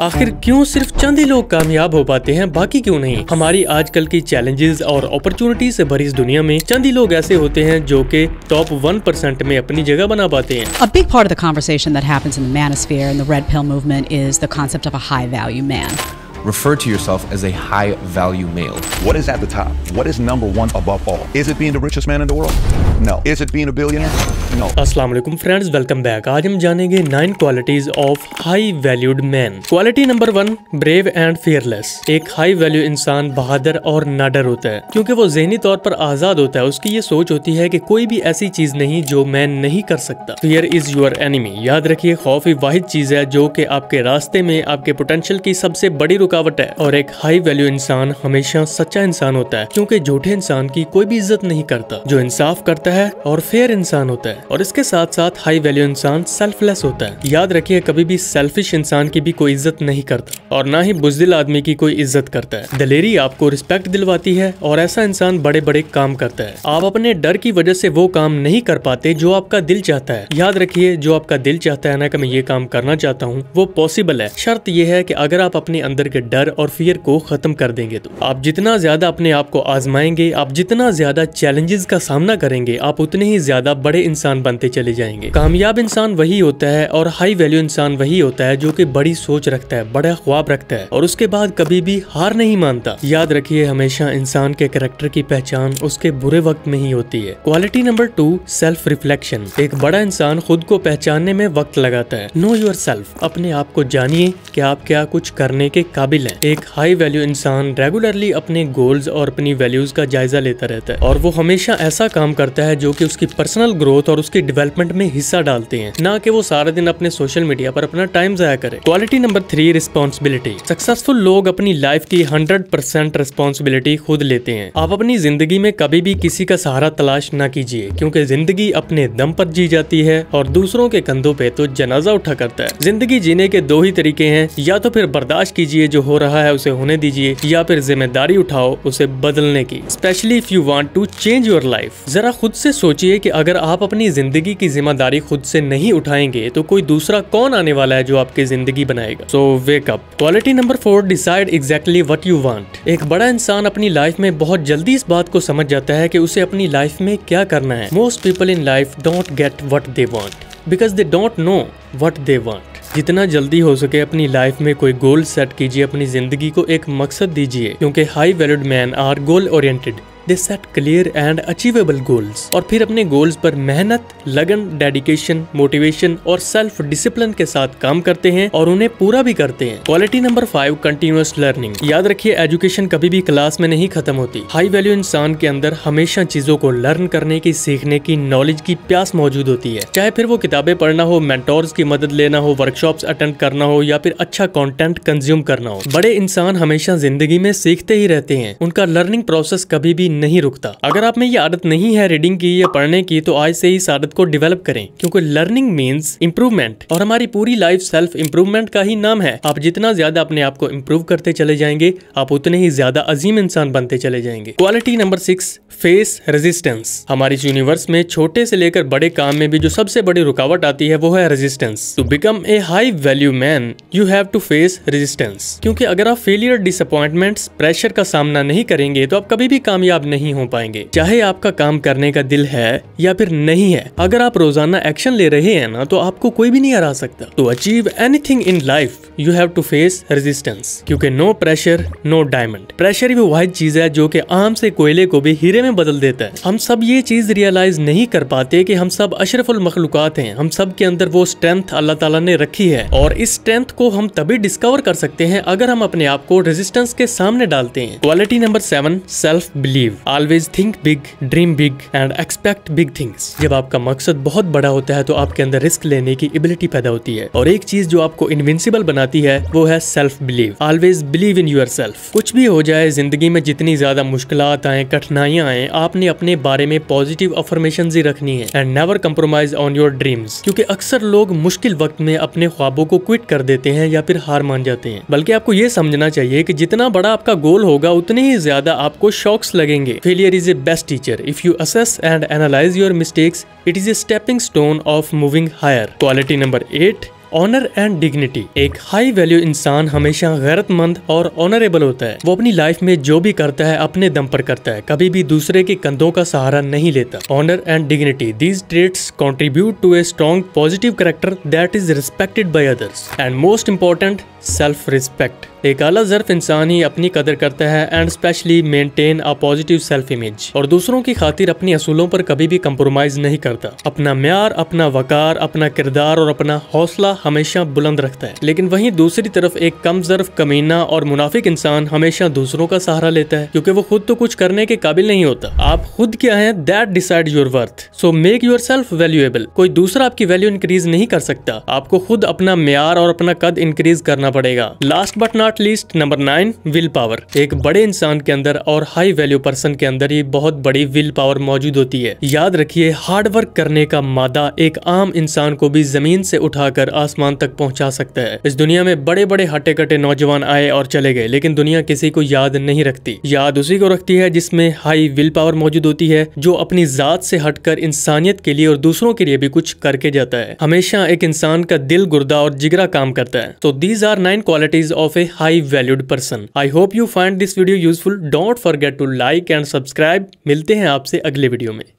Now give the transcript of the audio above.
आखिर क्यों सिर्फ चंद ही लोग कामयाब हो पाते हैं बाकी क्यों नहीं हमारी आजकल की चैलेंजेस और अपॉर्चुनिटी से भरी इस दुनिया में चंद ही लोग ऐसे होते हैं जो कि टॉप वन परसेंट में अपनी जगह बना पाते हैं a big part the conversation that happens in the manosphere and the red pill movement is the concept of a high value man Refer to yourself as a high value male. What is at the top? What is number one above all? Is it being the richest man in the world? No. Is it being a billionaire? No. अस्सलाम वालेकुम friends welcome back आज हम जानेंगे nine qualities of high valued man quality number one brave and fearless एक high value इंसान बहादुर और नाडर होता है क्योंकि वो जहनी तौर पर आजाद होता है उसकी ये सोच होती है कि कोई भी ऐसी चीज नहीं जो मैं नहीं कर सकता फियर इज योर एनिमी याद रखिए खौफ ही वाहिद चीज है जो की आपके रास्ते में आपके पोटेंशियल की सबसे बड़ी रुकावट है और एक हाई वैल्यू इंसान हमेशा सच्चा इंसान होता है क्योंकि झूठे इंसान की कोई भी इज्जत नहीं करता जो इंसाफ करता होता है और फेयर इंसान होता है और इसके साथ साथ हाई वैल्यू इंसान सेल्फलेस होता है याद रखिए कभी भी सेल्फिश इंसान की भी कोई इज्जत नहीं करता और ना ही बुजदिल आदमी की कोई इज्जत करता है दलेरी आपको रिस्पेक्ट दिलवाती है और ऐसा इंसान बड़े बड़े काम करता है आप अपने डर की वजह से वो काम नहीं कर पाते जो आपका दिल चाहता है याद रखिए जो आपका दिल चाहता है ना कि मैं ये काम करना चाहता हूँ वो पॉसिबल है शर्त यह है कि अगर आप अपने अंदर के डर और फियर को खत्म कर देंगे तो आप जितना ज्यादा अपने आप को आजमाएंगे आप जितना ज्यादा चैलेंजेस का सामना करेंगे आप उतने ही ज्यादा बड़े इंसान बनते चले जाएंगे कामयाब इंसान वही होता है और हाई वैल्यू इंसान वही होता है जो की बड़ी सोच रखता है बड़ा ख्वाब रखता है और उसके बाद कभी भी हार नहीं मानता याद रखिये हमेशा इंसान के करेक्टर की पहचान उसके बुरे वक्त में ही होती है quality number two self reflection एक बड़ा इंसान खुद को पहचानने में वक्त लगाता है नो योर सेल्फ अपने आप को जानिए कि आप क्या कुछ करने के काबिल हैं एक हाई वैल्यू इंसान रेगुलरली अपने गोल्स और अपनी वैल्यूज का जायजा लेता रहता है और वो हमेशा ऐसा काम करता है है जो कि उसकी पर्सनल ग्रोथ और उसकी डेवलपमेंट में हिस्सा डालते हैं ना कि वो सारा दिन अपने सोशल मीडिया पर अपना टाइम जाया करे quality number three responsibility successful लोग अपनी लाइफ की हंड्रेड परसेंट रिस्पॉन्सिबिलिटी खुद लेते हैं आप अपनी जिंदगी में कभी भी किसी का सहारा तलाश न कीजिए क्यूँकी जिंदगी अपने दम पर जी जाती है और दूसरों के कंधों पे तो जनाजा उठा करता है जिंदगी जीने के दो ही तरीके हैं या तो फिर बर्दाश्त कीजिए जो हो रहा है उसे होने दीजिए या फिर जिम्मेदारी उठाओ उसे बदलने की specially if you want to change your life जरा खुद से सोचिए कि अगर आप अपनी ज़िंदगी की जिम्मेदारी खुद से नहीं उठाएंगे तो कोई दूसरा कौन आने वाला है जो आपकी ज़िंदगी बनाएगा so wake up quality number four decide exactly what you want एक बड़ा इंसान अपनी लाइफ में बहुत जल्दी इस बात को समझ जाता है की उसे अपनी लाइफ में क्या करना है most people in life don't get what they want because they don't know what they want जितना जल्दी हो सके अपनी लाइफ में कोई गोल सेट कीजिए अपनी जिंदगी को एक मकसद दीजिए क्योंकि high valued man are goal oriented they set clear and achievable goals और फिर अपने गोल्स पर मेहनत लगन डेडिकेशन मोटिवेशन और सेल्फ डिसिप्लिन के साथ काम करते हैं और उन्हें पूरा भी करते हैं quality number five continuous learning याद रखिए एजुकेशन कभी भी क्लास में नहीं खत्म होती हाई वैल्यू इंसान के अंदर हमेशा चीजों को लर्न करने की सीखने की नॉलेज की प्यास मौजूद होती है चाहे फिर वो किताबें पढ़ना हो मेंटोर्स की मदद लेना हो वर्कशॉप अटेंड करना हो या फिर अच्छा कॉन्टेंट कंज्यूम करना हो बड़े इंसान हमेशा जिंदगी में सीखते ही रहते हैं उनका लर्निंग प्रोसेस कभी भी नहीं रुकता अगर आप में ये आदत नहीं है रीडिंग की या पढ़ने की तो आज से इस आदत को डेवलप करें क्योंकि लर्निंग मीन्स इम्प्रूवमेंट और हमारी पूरी लाइफ सेल्फ इम्प्रूवमेंट का ही नाम है आप जितना ज्यादा अपने आप को इम्प्रूव करते चले जाएंगे आप उतने ही ज्यादा अजीम इंसान बनते चले जाएंगे quality number six face resistance हमारे यूनिवर्स में छोटे से लेकर बड़े काम में भी जो सबसे बड़ी रुकावट आती है वो है resistance to become a high value man you have to face resistance क्योंकि अगर आप फेलियर डिसअपॉइंटमेंट्स प्रेशर का सामना नहीं करेंगे तो आप कभी भी कामयाब कामयाब नहीं हो पाएंगे चाहे आपका काम करने का दिल है या फिर नहीं है अगर आप रोजाना एक्शन ले रहे हैं ना तो आपको कोई भी नहीं हरा सकता to achieve anything in life you have to face resistance क्योंकि no pressure no diamond pressure भी वही चीज है जो की आम से कोयले को भी हीरे में बदल देता है हम सब ये चीज रियलाइज नहीं कर पाते की हम सब अशरफुल मखलूकत है हम सब के अंदर वो स्ट्रेंथ अल्लाह तला ने रखी है और इस स्ट्रेंथ को हम तभी डिस्कवर कर सकते हैं अगर हम अपने आप को रेजिस्टेंस के सामने डालते हैं quality number seven self believe believe always think big dream big and expect big things जब आपका मकसद बहुत बड़ा होता है तो आपके अंदर रिस्क लेने की एबिलिटी पैदा होती है और एक चीज जो आपको इन्विंसिबल बनाती है वो है self believe always believe in yourself कुछ भी हो जाए जिंदगी में जितनी ज्यादा मुश्किल आए कठिनाइयां आए आपने अपने बारे में पॉजिटिव अफॉर्मेशन ही रखनी है and never compromise on your dreams क्योंकि अक्सर लोग मुश्किल वक्त में अपने ख्वाबों को क्विट कर देते हैं या फिर हार मान जाते हैं बल्कि आपको ये समझना चाहिए कि जितना बड़ा आपका गोल होगा उतने ही ज्यादा आपको शॉक्स लगेंगे करेंगे failure is a best teacher if you assess and analyse your mistakes it is a stepping stone of moving higher quality number eight honour and dignity एक हाई वैल्यू इंसान हमेशा गैरतमंद और ऑनरेबल होता है वो अपनी लाइफ में जो भी करता है अपने दम पर करता है कभी भी दूसरे के कंधों का सहारा नहीं लेता honour and dignity these traits contribute to a strong positive character that is respected by others and most important self respect एक अला जर्फ इंसान ही अपनी कदर करता है and specially maintain a positive self image और दूसरों की खातिर अपनी असूलों पर कभी भी कम्प्रोमाइज नहीं करता अपना म्यार अपना वकार अपना किरदार और अपना हौसला हमेशा बुलंद रखता है लेकिन वहीं दूसरी तरफ एक कम जर्फ कमीना और मुनाफिक इंसान हमेशा दूसरों का सहारा लेता है क्योंकि वो खुद तो कुछ करने के काबिल नहीं होता आप खुद क्या है that decide your worth so make yourself valuable कोई दूसरा आपकी वैल्यू इंक्रीज नहीं कर सकता आपको खुद अपना म्यार और अपना कद इंक्रीज करना पड़ेगा last but not not least number nine will power एक बड़े इंसान के अंदर और हाई वैल्यू पर्सन के अंदर ही बहुत बड़ी विल पावर मौजूद होती है याद रखिए हार्ड वर्क करने का मादा एक आम इंसान को भी जमीन से उठाकर आसमान तक पहुंचा सकता है इस दुनिया में बड़े बड़े हटे कटे नौजवान आए और चले गए लेकिन दुनिया किसी को याद नहीं रखती याद उसी को रखती है जिसमे हाई विल पावर मौजूद होती है जो अपनी जात से हटकर इंसानियत के लिए और दूसरों के लिए भी कुछ करके जाता है हमेशा एक इंसान का दिल गुर्दा और जिगरा काम करता है तो these are nine qualities of a high valued person I hope you find this video useful don't forget to like and subscribe मिलते हैं आपसे अगले वीडियो में